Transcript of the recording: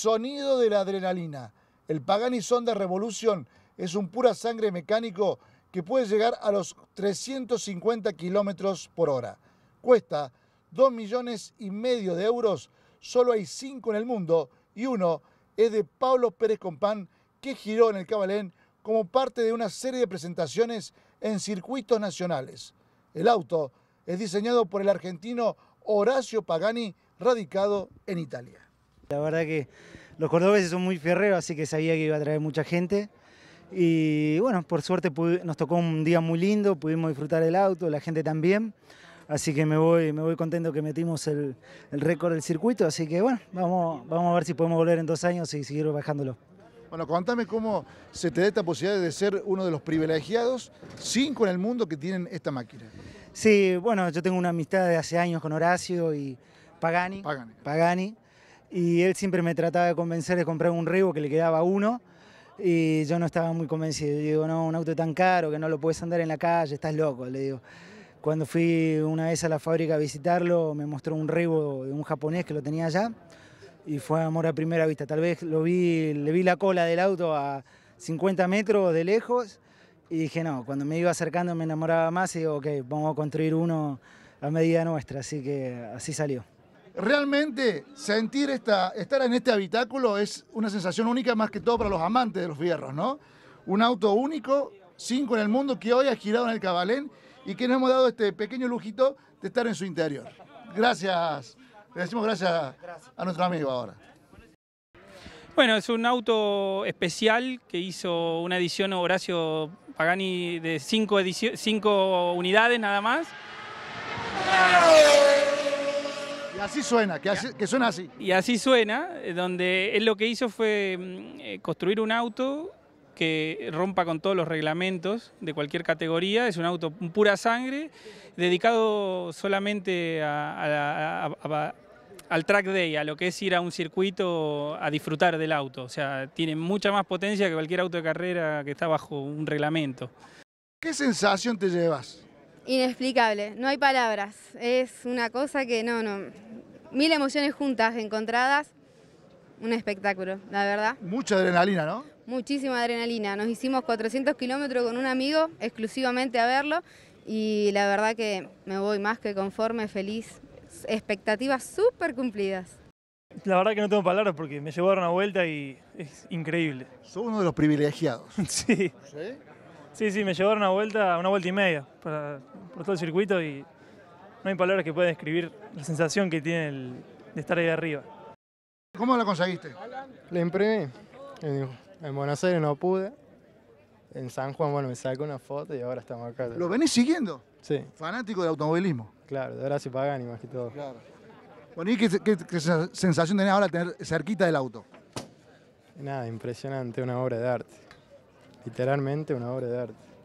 sonido de la adrenalina. El Pagani Sonda Revolution es un pura sangre mecánico que puede llegar a los 350 kilómetros por hora. Cuesta 2 millones y medio de euros, solo hay 5 en el mundo y uno es de Pablo Pérez Compán que giró en el Cabalén como parte de una serie de presentaciones en circuitos nacionales. El auto es diseñado por el argentino Horacio Pagani, radicado en Italia. La verdad que los cordobeses son muy fierreros, así que sabía que iba a traer mucha gente. Y bueno, por suerte nos tocó un día muy lindo, pudimos disfrutar el auto, la gente también. Así que me voy, me voy contento que metimos el, récord del circuito. Así que bueno, vamos, vamos a ver si podemos volver en dos años y seguir bajándolo. Bueno, contame cómo se te da esta posibilidad de ser uno de los privilegiados, cinco en el mundo que tienen esta máquina. Sí, bueno, yo tengo una amistad de hace años con Horacio y Pagani. Pagani. Pagani y él siempre me trataba de convencer de comprar un Rivo que le quedaba uno y yo no estaba muy convencido. le digo, no, un auto tan caro que no lo puedes andar en la calle, estás loco, le digo. Cuando fui una vez a la fábrica a visitarlo, me mostró un Rivo, de un japonés que lo tenía allá y fue amor a primera vista. Tal vez lo vi, le vi la cola del auto a 50 metros de lejos y dije, no, cuando me iba acercando me enamoraba más y digo, ok, vamos a construir uno a medida nuestra, así que así salió. Realmente sentir esta, estar en este habitáculo es una sensación única más que todo para los amantes de los fierros, ¿no? Un auto único, cinco en el mundo, que hoy ha girado en el Cabalén y que nos hemos dado este pequeño lujito de estar en su interior. Gracias, le decimos gracias a nuestro amigo ahora. Bueno, es un auto especial que hizo una edición Horacio Pagani de cinco, cinco unidades nada más así suena, que, suena así. Y así suena, eh, donde él lo que hizo fue mm, eh, construir un auto que rompa con todos los reglamentos de cualquier categoría, es un auto pura sangre, dedicado solamente al track day, a lo que es ir a un circuito a disfrutar del auto. O sea, tiene mucha más potencia que cualquier auto de carrera que está bajo un reglamento. ¿Qué sensación te llevas? Inexplicable, no hay palabras. Es una cosa que no, no. Mil emociones juntas, encontradas. Un espectáculo, la verdad. Mucha adrenalina, ¿no? Muchísima adrenalina. Nos hicimos 400 kilómetros con un amigo exclusivamente a verlo y la verdad que me voy más que conforme, feliz. Expectativas súper cumplidas. La verdad que no tengo palabras porque me llevaron a una vuelta y es increíble. Soy uno de los privilegiados. sí. ¿Sí? Sí, sí, me llevaron una vuelta, una vuelta y media para, por todo el circuito y no hay palabras que puedan describir la sensación que tiene de estar ahí arriba. ¿Cómo la conseguiste? La imprimí. En, Buenos Aires no pude. En San Juan, bueno, me sacó una foto y ahora estamos acá. ¿Lo venís siguiendo? Sí. Fanático de automovilismo. Claro, de pagan Pagani más que todo. Claro. qué, sensación tenés ahora tener cerquita del auto? Nada, impresionante, una obra de arte literalmente una obra de arte.